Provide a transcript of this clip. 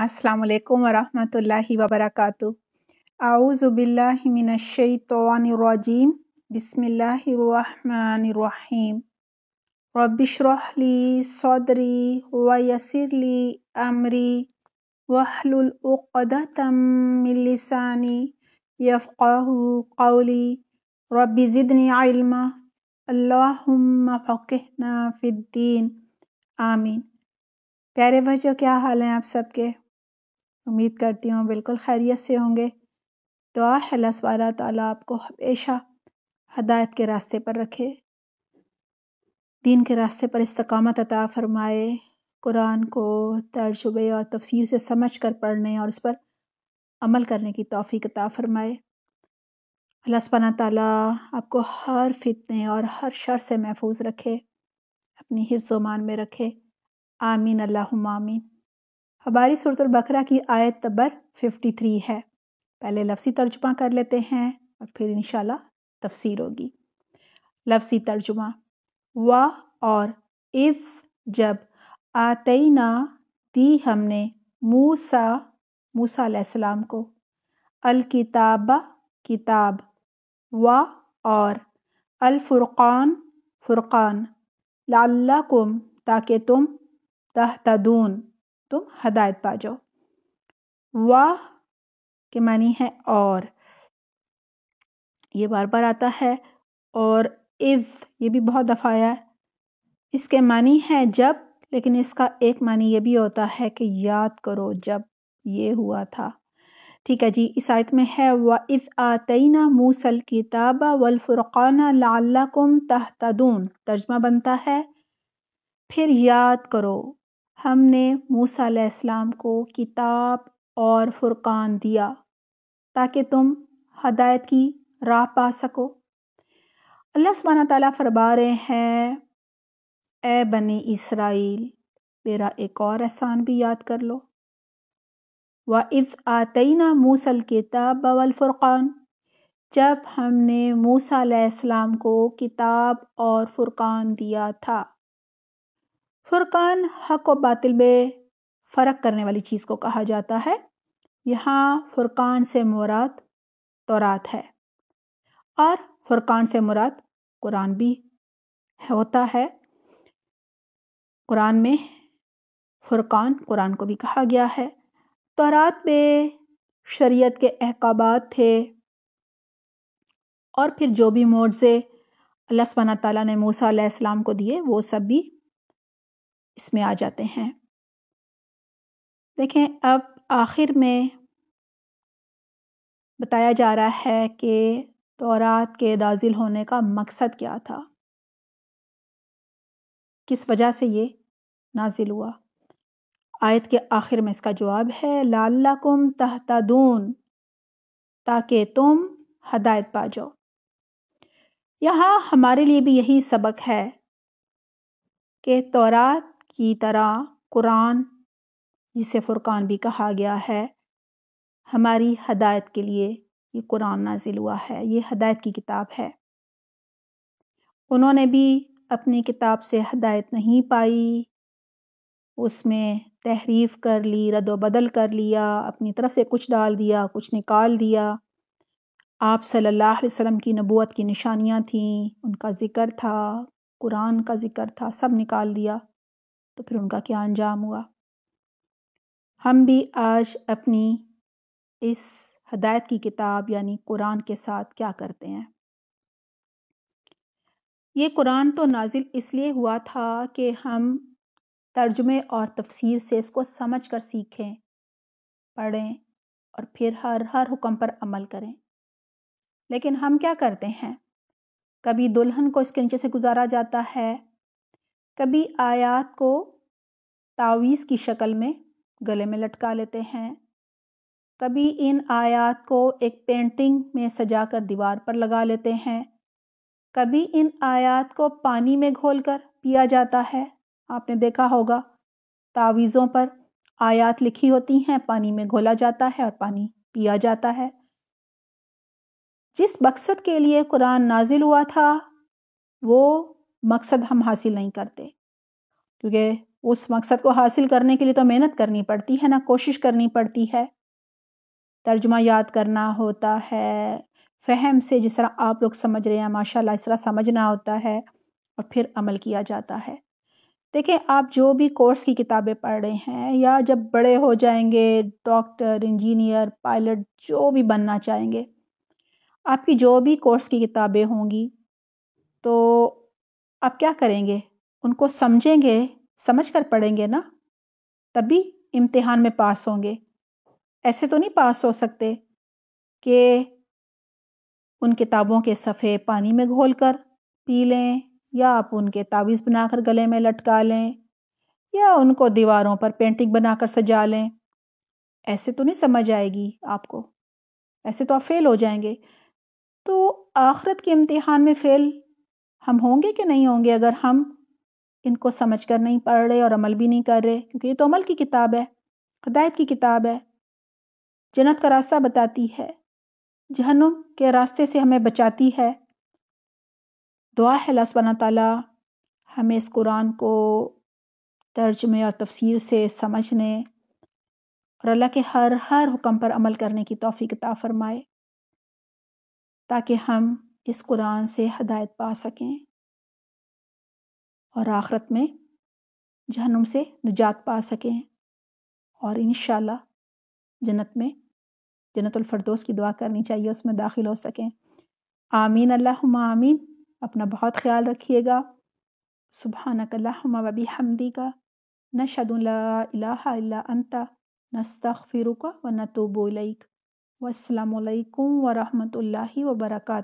अस्सलाम वालेकुम वरहमतुल्लाहि व बरकातुहू अऊज़ु बिल्लाहि बिस्मिल्लाहिर्रहमानिर्रहीम रब्बिशरह ली सदरी अमरी वहलुल उक़दतम मिन लिसानी क़ौली रब्बि फ़िद्दीन आमीन प्यारे बच्चों क्या हाल हैं आप सबके उम्मीद करती हूँ बिल्कुल खैरियत से होंगे दुआ है अल्लाह सुबहाना ताला आपको हमेशा हदायत के रास्ते पर रखे दीन के रास्ते पर इस्तकामत अता फरमाए कुरान को तर्जुबे और तफसीर से समझ कर पढ़ने और उस पर अमल करने की तोफ़ी अता फरमाए अल्लाह ताला आपको हर फितने और हर शर से महफूज रखे अपनी हिफ्ज़ में रखे आमीन अल्लाह आमीन हमारी सूरत बकरा की आयत नंबर थ्री है पहले लफसी तर्जुमा कर लेते हैं और फिर इन तफसर होगी लफसी तर्जुमा वाह और इफ़ जब आतई ना दी हमने मूसा मूसा सलाम को अल किताबा किताब वा और अलफ़ुर्क़ान फुर्क़ान फ़ुरक़ान लाकुम ताकि तुम तहतदून तुम हदायत पा जाओ वाह के मानी है और ये बार बार आता है और इज ये भी बहुत दफ़ा आया है इसके मानी है जब लेकिन इसका एक मानी ये भी होता है कि याद करो जब ये हुआ था ठीक है जी इस आयत में है व इफ़ आतना मूसल किताबा वलफ़ुरक़ाना लाकुम तहतदून तर्जमा बनता है फिर याद करो हमने मूसा को किताब और फुरक़ान दिया ताकि तुम हदायत की राह पा सको अल्लाह सुबहाना तला फरमा रहे हैं ए बनी इसराइल मेरा एक और एहसान भी याद कर लो व इफ़ आतना मूसल किताब बवल जब हमने मूसा को किताब और फुरक़ान दिया था फुरकान हक और बातिल में फ़र्क करने वाली चीज़ को कहा जाता है यहाँ फुरकान से मुराद तौरात है और फुरकान से मुराद कुरान भी होता है कुरान में फुरकान कुरान को भी कहा गया है तौरात में शरीयत के अहकाबात थे और फिर जो भी मोड़ से अल्लाह ताला ने मूसा अलैहिस्सलाम को दिए वो सब भी इसमें आ जाते हैं देखें अब आखिर में बताया जा रहा है कि तौरात के नाजिल होने का मकसद क्या था किस वजह से ये नाजिल हुआ आयत के आखिर में इसका जवाब है लाल्लाकुम तहतादून ताकि तुम हदायत पा जाओ यहाँ हमारे लिए भी यही सबक है कि तौरात की तरह कुरान जिसे फ़ुरक़ान भी कहा गया है हमारी हदायत के लिए ये कुरान नाजिल हुआ है ये हदायत की किताब है उन्होंने भी अपनी किताब से हदायत नहीं पाई उसमें तहरीफ़ कर ली रद्द बदल कर लिया अपनी तरफ से कुछ डाल दिया कुछ निकाल दिया आप सल्लल्लाहु अलैहि वसल्लम की नबूत की निशानियाँ थीं उनका ज़िक्र था कुरान का ज़िक्र था सब निकाल दिया तो फिर उनका क्या अंजाम हुआ हम भी आज अपनी इस हदायत की किताब यानी कुरान के साथ क्या करते हैं ये कुरान तो नाजिल इसलिए हुआ था कि हम तर्जमे और तफसीर से इसको समझ कर सीखें पढ़ें और फिर हर हर हुक्म पर अमल करें लेकिन हम क्या करते हैं कभी दुल्हन को इसके नीचे से गुजारा जाता है कभी आयात को तावीज़ की शक्ल में गले में लटका लेते हैं कभी इन आयात को एक पेंटिंग में सजा कर दीवार पर लगा लेते हैं कभी इन आयात को पानी में घोलकर पिया जाता है आपने देखा होगा तावीज़ों पर आयात लिखी होती हैं पानी में घोला जाता है और पानी पिया जाता है जिस मकसद के लिए कुरान नाजिल हुआ था वो मकसद हम हासिल नहीं करते क्योंकि उस मकसद को हासिल करने के लिए तो मेहनत करनी पड़ती है ना कोशिश करनी पड़ती है तर्जुमा याद करना होता है फहम से जिस तरह आप लोग समझ रहे हैं माशाल्लाह इस तरह समझना होता है और फिर अमल किया जाता है देखें आप जो भी कोर्स की किताबें पढ़ रहे हैं या जब बड़े हो जाएंगे डॉक्टर इंजीनियर पायलट जो भी बनना चाहेंगे आपकी जो भी कोर्स की किताबें होंगी तो आप क्या करेंगे उनको समझेंगे समझ कर पढ़ेंगे ना तभी इम्तिहान में पास होंगे ऐसे तो नहीं पास हो सकते कि उन किताबों के सफ़े पानी में घोल कर पी लें या आप उनके तावीज़ बनाकर गले में लटका लें या उनको दीवारों पर पेंटिंग बनाकर सजा लें ऐसे तो नहीं समझ आएगी आपको ऐसे तो आप फ़ेल हो जाएंगे तो आखरत के इम्तिहान में फ़ेल हम होंगे कि नहीं होंगे अगर हम इनको समझ कर नहीं पढ़ रहे और अमल भी नहीं कर रहे क्योंकि ये तो अमल की किताब है हदायत की किताब है जन्नत का रास्ता बताती है जहनुम के रास्ते से हमें बचाती है दुआ है अल्लाह सुबहाना हमें इस कुरान को तर्जमे और तफसीर से समझने और अल्लाह के हर हर हुक्म पर अमल करने की तोफ़ी किताब फरमाए ताकि हम इस कुरान से हदायत पा सकें और आखरत में जहनुम से निजात पा सकें और इन जन्नत में जन्नतफरदोस की दुआ करनी चाहिए उसमें दाखिल हो सकें आमीन अल्लाह आमीन अपना बहुत ख्याल रखिएगा सुबहानकल्ला वबी हमदी का न शदुल्ला अंता नस्तफ़िर का व नतूबोलक वालकम व वर्का